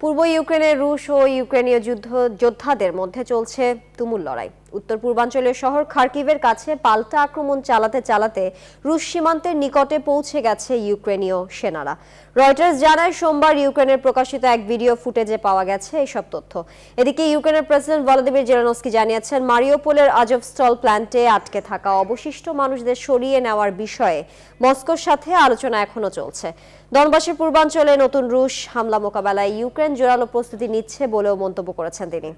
পূর্ব ইউক্রেনের রুশ ও ইউক্রেনীয় যুদ্ধ যোদ্ধাদের মধ্যে চলছে তুমুল লড়াই উত্তর পূর্বাঞ্চলীয় শহর খার্কিভের কাছে পাল্টা আক্রমণ চালাতে চালাতে রুশ সীমান্তের নিকটে পৌঁছে গেছে ইউক্রেনীয় সেনারা রয়টার্স জানায় সোমবার ইউক্রেনের প্রকাশিত এক ভিডিও ফুটেজে পাওয়া গেছে এইসব তথ্য এদিকে ইউক্রেনের প্রেসিডেন্ট ভলাদিমির জেরানস্কি জানিয়েছেন মারিওপোলের আজব স্টল প্ল্যান্টে আটকে থাকা অবশিষ্ট মানুষদের সরিয়ে নেওয়ার বিষয়ে মস্কোর সাথে আলোচনা এখনও চলছে দনবাসের পূর্বাঞ্চলে নতুন রুশ হামলা মোকাবেলায় ইউক্রেন জোরালো প্রস্তুতি নিচ্ছে বলেও মন্তব্য করেছেন তিনি